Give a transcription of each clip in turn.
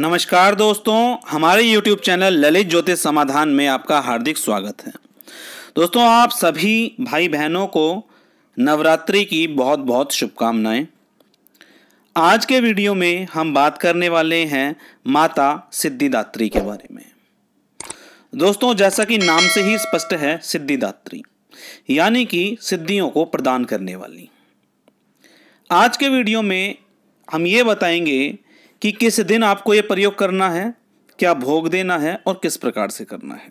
नमस्कार दोस्तों हमारे YouTube चैनल ललित ज्योतिष समाधान में आपका हार्दिक स्वागत है दोस्तों आप सभी भाई बहनों को नवरात्रि की बहुत बहुत शुभकामनाएं आज के वीडियो में हम बात करने वाले हैं माता सिद्धिदात्री के बारे में दोस्तों जैसा कि नाम से ही स्पष्ट है सिद्धिदात्री यानी कि सिद्धियों को प्रदान करने वाली आज के वीडियो में हम ये बताएंगे कि किस दिन आपको ये प्रयोग करना है क्या भोग देना है और किस प्रकार से करना है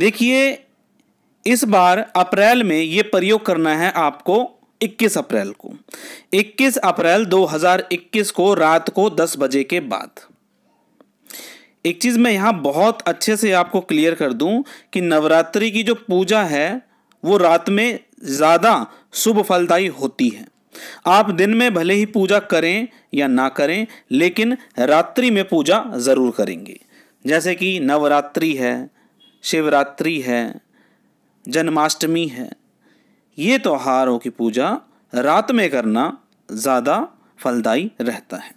देखिए इस बार अप्रैल में ये प्रयोग करना है आपको 21 अप्रैल को 21 अप्रैल 2021 को रात को 10 बजे के बाद एक चीज़ मैं यहां बहुत अच्छे से आपको क्लियर कर दूं कि नवरात्रि की जो पूजा है वो रात में ज़्यादा शुभ फलदायी होती है आप दिन में भले ही पूजा करें या ना करें लेकिन रात्रि में पूजा ज़रूर करेंगे जैसे कि नवरात्रि है शिवरात्रि है जन्माष्टमी है ये त्योहारों की पूजा रात में करना ज़्यादा फलदायी रहता है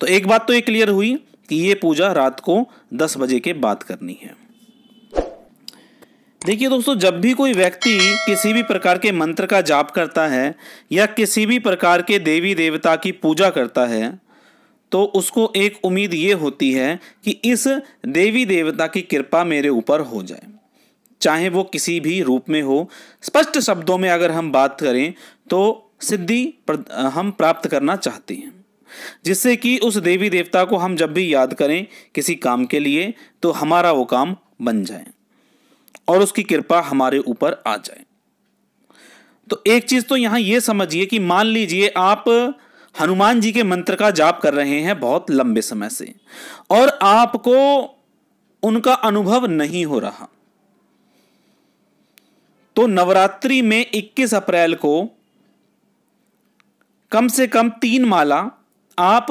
तो एक बात तो ये क्लियर हुई कि ये पूजा रात को 10 बजे के बाद करनी है देखिए दोस्तों जब भी कोई व्यक्ति किसी भी प्रकार के मंत्र का जाप करता है या किसी भी प्रकार के देवी देवता की पूजा करता है तो उसको एक उम्मीद ये होती है कि इस देवी देवता की कृपा मेरे ऊपर हो जाए चाहे वो किसी भी रूप में हो स्पष्ट शब्दों में अगर हम बात करें तो सिद्धि हम प्राप्त करना चाहते हैं जिससे कि उस देवी देवता को हम जब भी याद करें किसी काम के लिए तो हमारा वो काम बन जाए और उसकी कृपा हमारे ऊपर आ जाए तो एक चीज तो यहां यह समझिए कि मान लीजिए आप हनुमान जी के मंत्र का जाप कर रहे हैं बहुत लंबे समय से और आपको उनका अनुभव नहीं हो रहा तो नवरात्रि में 21 अप्रैल को कम से कम तीन माला आप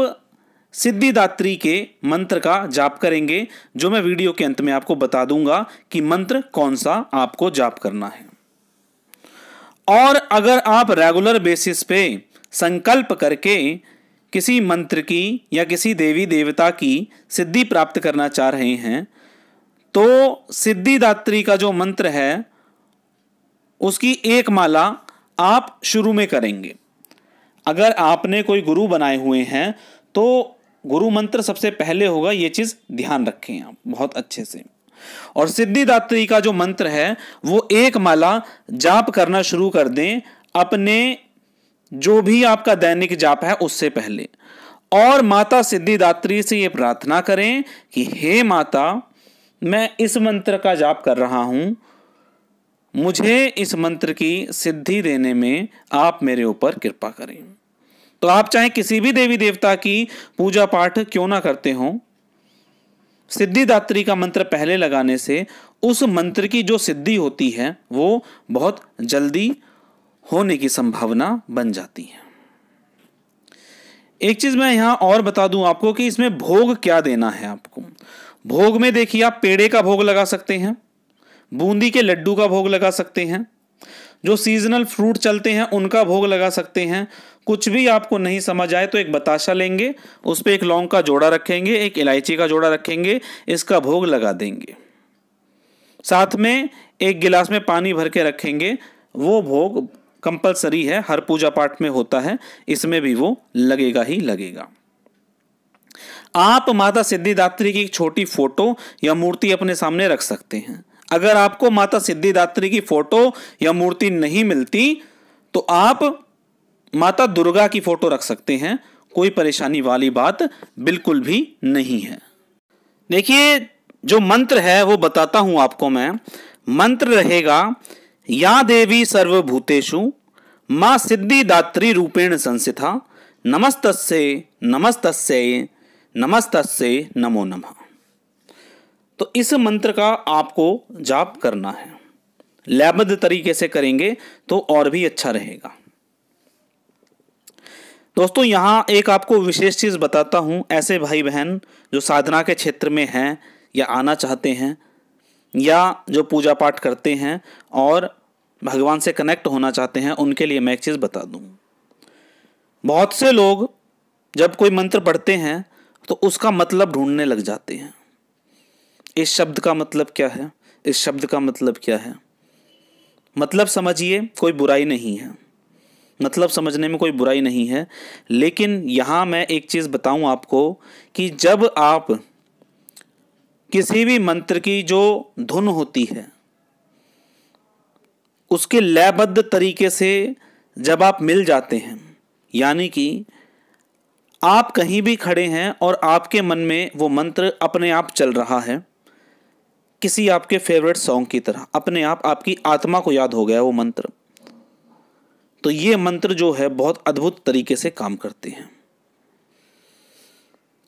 सिद्धिदात्री के मंत्र का जाप करेंगे जो मैं वीडियो के अंत में आपको बता दूंगा कि मंत्र कौन सा आपको जाप करना है और अगर आप रेगुलर बेसिस पे संकल्प करके किसी मंत्र की या किसी देवी देवता की सिद्धि प्राप्त करना चाह रहे हैं तो सिद्धिदात्री का जो मंत्र है उसकी एक माला आप शुरू में करेंगे अगर आपने कोई गुरु बनाए हुए हैं तो गुरु मंत्र सबसे पहले होगा ये चीज़ ध्यान रखें आप बहुत अच्छे से और सिद्धिदात्री का जो मंत्र है वो एक माला जाप करना शुरू कर दें अपने जो भी आपका दैनिक जाप है उससे पहले और माता सिद्धिदात्री से ये प्रार्थना करें कि हे माता मैं इस मंत्र का जाप कर रहा हूं मुझे इस मंत्र की सिद्धि देने में आप मेरे ऊपर कृपा करें तो आप चाहे किसी भी देवी देवता की पूजा पाठ क्यों ना करते हो सिद्धिदात्री का मंत्र पहले लगाने से उस मंत्र की जो सिद्धि होती है वो बहुत जल्दी होने की संभावना बन जाती है एक चीज मैं यहां और बता दूं आपको कि इसमें भोग क्या देना है आपको भोग में देखिए आप पेड़े का भोग लगा सकते हैं बूंदी के लड्डू का भोग लगा सकते हैं जो सीजनल फ्रूट चलते हैं उनका भोग लगा सकते हैं कुछ भी आपको नहीं समझ आए तो एक बताशा लेंगे उस पर एक लौंग का जोड़ा रखेंगे एक इलायची का जोड़ा रखेंगे इसका भोग लगा देंगे साथ में एक गिलास में पानी भर के रखेंगे वो भोग कंपलसरी है हर पूजा पाठ में होता है इसमें भी वो लगेगा ही लगेगा आप माता सिद्धिदात्री की एक छोटी फोटो या मूर्ति अपने सामने रख सकते हैं अगर आपको माता सिद्धिदात्री की फोटो या मूर्ति नहीं मिलती तो आप माता दुर्गा की फोटो रख सकते हैं कोई परेशानी वाली बात बिल्कुल भी नहीं है देखिए जो मंत्र है वो बताता हूं आपको मैं मंत्र रहेगा या देवी सर्वभूतेशु माँ सिद्धिदात्री रूपेण संस्था नमस्त नमस्त नमस्त नमो नमः तो इस मंत्र का आपको जाप करना है लैबद्ध तरीके से करेंगे तो और भी अच्छा रहेगा दोस्तों यहाँ एक आपको विशेष चीज़ बताता हूँ ऐसे भाई बहन जो साधना के क्षेत्र में हैं या आना चाहते हैं या जो पूजा पाठ करते हैं और भगवान से कनेक्ट होना चाहते हैं उनके लिए मैं एक चीज़ बता दूँ बहुत से लोग जब कोई मंत्र पढ़ते हैं तो उसका मतलब ढूंढने लग जाते हैं इस शब्द का मतलब क्या है इस शब्द का मतलब क्या है मतलब समझिए कोई बुराई नहीं है मतलब समझने में कोई बुराई नहीं है लेकिन यहाँ मैं एक चीज़ बताऊँ आपको कि जब आप किसी भी मंत्र की जो धुन होती है उसके लयबद्ध तरीके से जब आप मिल जाते हैं यानी कि आप कहीं भी खड़े हैं और आपके मन में वो मंत्र अपने आप चल रहा है किसी आपके फेवरेट सॉन्ग की तरह अपने आप आपकी आत्मा को याद हो गया वो मंत्र तो ये मंत्र जो है बहुत अद्भुत तरीके से काम करते हैं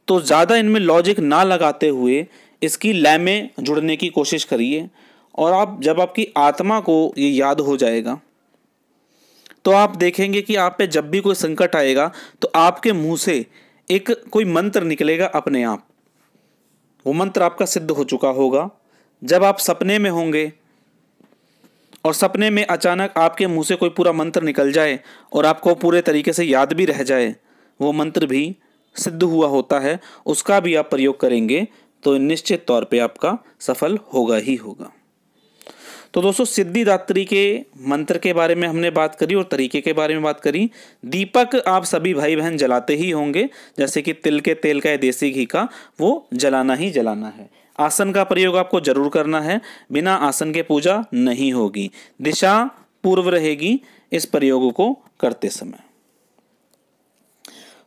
तो ज़्यादा इनमें लॉजिक ना लगाते हुए इसकी लय में जुड़ने की कोशिश करिए और आप जब आपकी आत्मा को ये याद हो जाएगा तो आप देखेंगे कि आप पे जब भी कोई संकट आएगा तो आपके मुंह से एक कोई मंत्र निकलेगा अपने आप वो मंत्र आपका सिद्ध हो चुका होगा जब आप सपने में होंगे और सपने में अचानक आपके मुंह से कोई पूरा मंत्र निकल जाए और आपको पूरे तरीके से याद भी रह जाए वो मंत्र भी सिद्ध हुआ होता है उसका भी आप प्रयोग करेंगे तो निश्चित तौर पे आपका सफल होगा ही होगा तो दोस्तों सिद्धिदात्री के मंत्र के बारे में हमने बात करी और तरीके के बारे में बात करी दीपक आप सभी भाई बहन जलाते ही होंगे जैसे कि तिल के तेल का या देसी घी का वो जलाना ही जलाना है आसन का प्रयोग आपको जरूर करना है बिना आसन के पूजा नहीं होगी दिशा पूर्व रहेगी इस प्रयोग को करते समय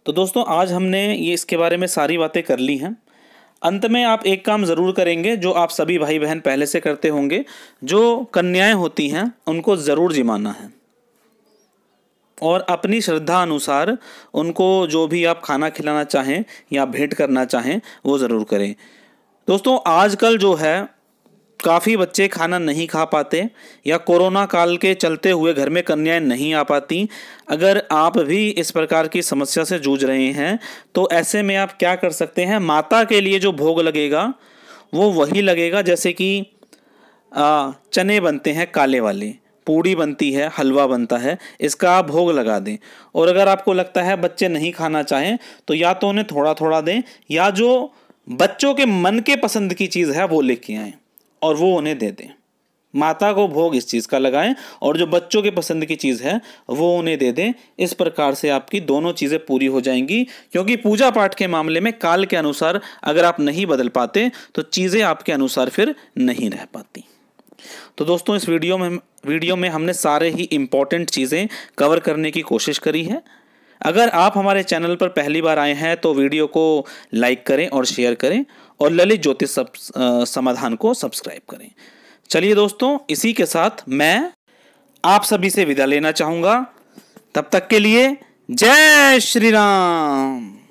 तो दोस्तों आज हमने ये इसके बारे में सारी बातें कर ली हैं अंत में आप एक काम ज़रूर करेंगे जो आप सभी भाई बहन पहले से करते होंगे जो कन्याएं होती हैं उनको ज़रूर जिमाना है और अपनी श्रद्धा अनुसार उनको जो भी आप खाना खिलाना चाहें या भेंट करना चाहें वो ज़रूर करें दोस्तों आजकल जो है काफ़ी बच्चे खाना नहीं खा पाते या कोरोना काल के चलते हुए घर में कन्याएं नहीं आ पाती अगर आप भी इस प्रकार की समस्या से जूझ रहे हैं तो ऐसे में आप क्या कर सकते हैं माता के लिए जो भोग लगेगा वो वही लगेगा जैसे कि चने बनते हैं काले वाले पूड़ी बनती है हलवा बनता है इसका आप भोग लगा दें और अगर आपको लगता है बच्चे नहीं खाना चाहें तो या तो उन्हें थोड़ा थोड़ा दें या जो बच्चों के मन के पसंद की चीज़ है वो लेके आए और वो उन्हें दे दें माता को भोग इस चीज़ का लगाएं और जो बच्चों के पसंद की चीज़ है वो उन्हें दे दें इस प्रकार से आपकी दोनों चीज़ें पूरी हो जाएंगी क्योंकि पूजा पाठ के मामले में काल के अनुसार अगर आप नहीं बदल पाते तो चीज़ें आपके अनुसार फिर नहीं रह पाती तो दोस्तों इस वीडियो में वीडियो में हमने सारे ही इंपॉर्टेंट चीज़ें कवर करने की कोशिश करी है अगर आप हमारे चैनल पर पहली बार आए हैं तो वीडियो को लाइक करें और शेयर करें और ललित ज्योतिष समाधान को सब्सक्राइब करें चलिए दोस्तों इसी के साथ मैं आप सभी से विदा लेना चाहूँगा तब तक के लिए जय श्री राम